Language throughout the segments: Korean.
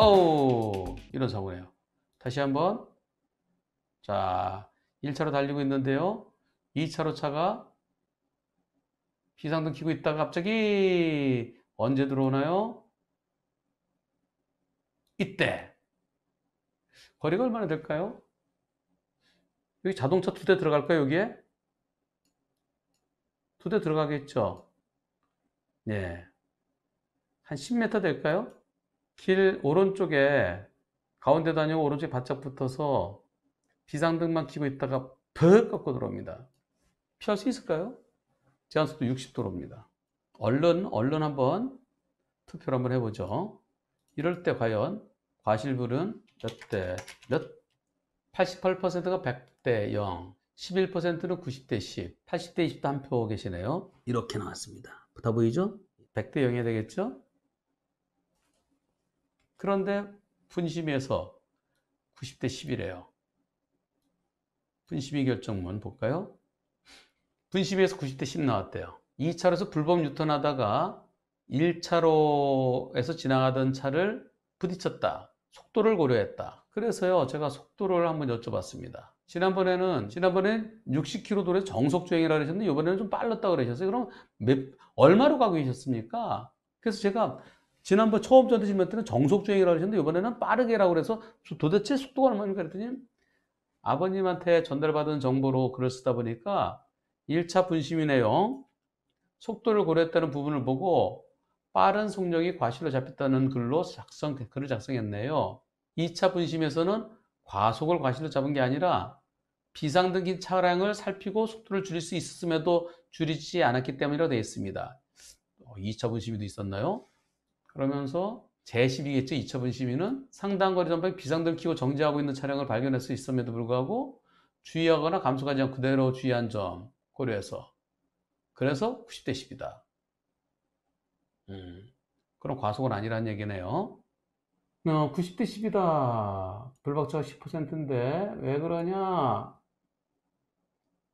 어우 이런 사고네요. 다시 한번 자 1차로 달리고 있는데요. 2차로 차가 비상등 켜고 있다가 갑자기 언제 들어오나요? 이때 거리가 얼마나 될까요? 여기 자동차 두 대 들어갈까요? 여기에? 두 대 들어가겠죠? 네. 한 10m 될까요? 길 오른쪽에 가운데 단역 오른쪽에 바짝 붙어서 비상등만 켜고 있다가 퍽 꺾고 들어옵니다. 피할 수 있을까요? 제한속도 60도로입니다. 얼른 얼른 한번 투표를 한번 해보죠. 이럴 때 과연 과실불은 몇 대 몇? 88%가 100대 0, 11%는 90대 10, 80대 20도 한 표 계시네요. 이렇게 나왔습니다. 다 보이죠? 100대 0이 되겠죠? 그런데 분심에서 90대 10이래요. 분심이 결정문 볼까요? 분심에서 90대 10 나왔대요. 2차로에서 불법 유턴하다가 1차로에서 지나가던 차를 부딪혔다. 속도를 고려했다. 그래서요, 제가 속도를 한번 여쭤봤습니다. 지난번에는, 지난번에 60km 도로 정속주행이라 그러셨는데, 이번에는 좀 빨랐다 고 그러셨어요. 그럼 몇, 얼마로 가고 계셨습니까? 그래서 제가 지난번 처음 전투 질문 때는 정속주행이라고 하셨는데 이번에는 빠르게라고 그래서 도대체 속도가 얼마입니까? 그랬더니 아버님한테 전달받은 정보로 글을 쓰다 보니까 1차 분심이 네요 속도를 고려했다는 부분을 보고 빠른 속력이 과실로 잡혔다는 글로 작성, 글을 작성했네요. 2차 분심에서는 과속을 과실로 잡은 게 아니라 비상등기 차량을 살피고 속도를 줄일 수 있었음에도 줄이지 않았기 때문이라고 되어 있습니다. 2차 어, 분심이도 있었나요? 그러면서 제10이겠죠. 2차 분심위는 상당거리 전방에 비상등 키고 정지하고 있는 차량을 발견할 수 있음에도 불구하고 주의하거나 감속하지 않고 그대로 주의한 점 고려해서 그래서 90대 10이다. 음, 그럼 과속은 아니라는 얘기네요. 어, 90대 10이다. 불박차가 10%인데 왜 그러냐?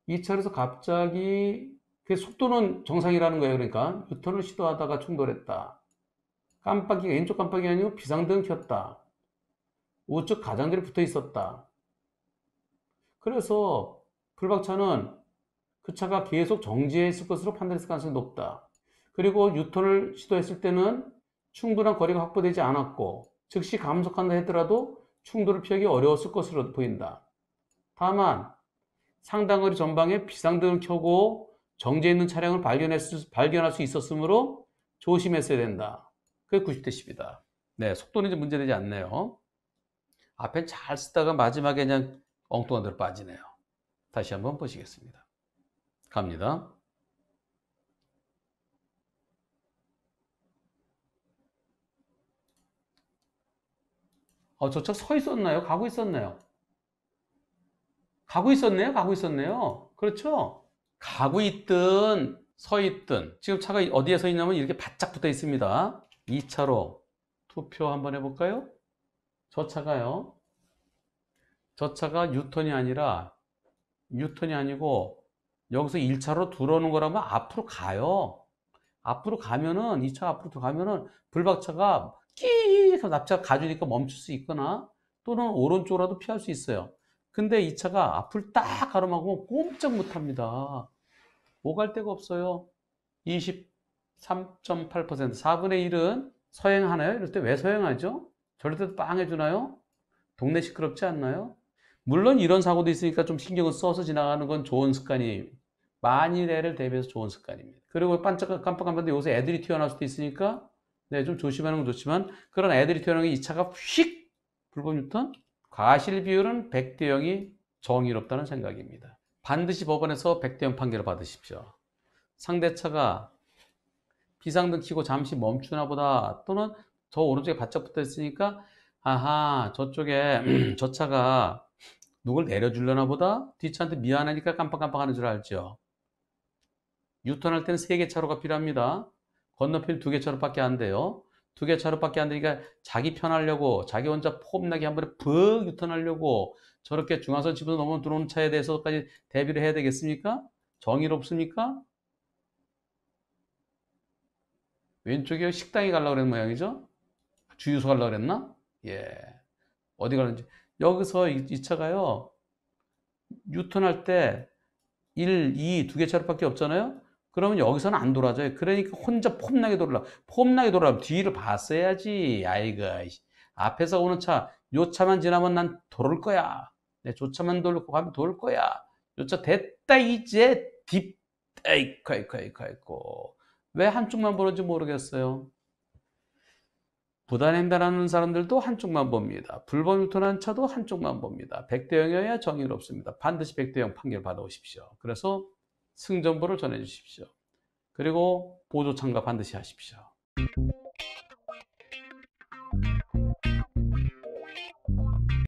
이 차에서 갑자기 그 속도는 정상이라는 거예요. 그러니까 유턴을 시도하다가 충돌했다. 깜빡이가 왼쪽 깜빡이 아니고 비상등 켰다. 우측 가장자리 붙어 있었다. 그래서 풀박차는 그 차가 계속 정지해 있을 것으로 판단했을 가능성이 높다. 그리고 유턴을 시도했을 때는 충분한 거리가 확보되지 않았고 즉시 감속한다 했더라도 충돌을 피하기 어려웠을 것으로 보인다. 다만 상당거리 전방에 비상등을 켜고 정지해 있는 차량을 발견했을, 발견할 수 있었으므로 조심했어야 된다. 그게 90대 10이다. 네, 속도는 이제 문제되지 않네요. 앞엔 잘 쓰다가 마지막에 그냥 엉뚱한 데로 빠지네요. 다시 한번 보시겠습니다. 갑니다. 어, 저쪽서 있었나요? 가고 있었나요? 가고 있었네요? 가고 있었네요? 그렇죠? 가고 있든 서 있든 지금 차가 어디에 서 있냐면 이렇게 바짝 붙어 있습니다. 2차로 투표 한번 해볼까요? 저 차가요. 저 차가 뉴턴이 아니라 뉴턴이 아니고 여기서 1차로 들어오는 거라면 앞으로 가요. 앞으로 가면은 2차 앞으로 가면은 불박차가 끼 해서 납차가 가주니까 멈출 수 있거나 또는 오른쪽으로라도 피할 수 있어요. 근데 이 차가 앞을 딱 가로막으면 꼼짝 못합니다. 오갈 뭐 데가 없어요. 20 3.8% 4분의 1은 서행하나요? 이럴 때 왜 서행하죠? 저럴 때도 빵 해주나요? 동네 시끄럽지 않나요? 물론 이런 사고도 있으니까 좀 신경을 써서 지나가는 건 좋은 습관이 만일애를 대비해서 좋은 습관입니다. 그리고 반짝 깜빡깜빡한데 요새 애들이 튀어나올 수도 있으니까 네, 좀 조심하는 건 좋지만 그런 애들이 튀어나오는 이 차가 휙 불법 뉴턴 과실 비율은 100대 0이 정의롭다는 생각입니다. 반드시 법원에서 100대 0 판결을 받으십시오. 상대차가 비상등 켜고 잠시 멈추나 보다 또는 저 오른쪽에 바짝 붙어 있으니까 아하 저쪽에 저 차가 누굴 내려주려나 보다 뒷차한테 미안하니까 깜빡깜빡하는 줄 알죠 유턴할 때는 세 개 차로가 필요합니다 건너편 두 개 차로밖에 안 돼요 두 개 차로밖에 안 되니까 자기 편하려고 자기 혼자 폼나게 한 번에 푹 유턴하려고 저렇게 중앙선 집어서 넘어 들어오는 차에 대해서까지 대비를 해야 되겠습니까? 정의롭습니까? 왼쪽에 식당에 가려고 그러는 모양이죠? 주유소 가려고 그랬나? 예. 어디 가는지. 여기서 이, 이 차가요. 유턴할 때 1, 2두개 차로밖에 없잖아요. 그러면 여기서는 안 돌아져요. 그러니까 혼자 폼나게 돌아. 폼나게 돌아. 뒤를 봤어야지. 아이가. 앞에서 오는 차, 요 차만 지나면 난 돌을 거야. 내 조차만 돌고 가면 돌 거야. 요 차 됐다 이제 딥 에이코 에이코 에이코 에이코 왜 한쪽만 보는지 모르겠어요. 부단행단하는 사람들도 한쪽만 봅니다. 불법유턴한 차도 한쪽만 봅니다. 백대영이어야 정의롭습니다. 반드시 백대영 판결 받아오십시오. 그래서 승전보를 전해주십시오. 그리고 보조참가 반드시 하십시오.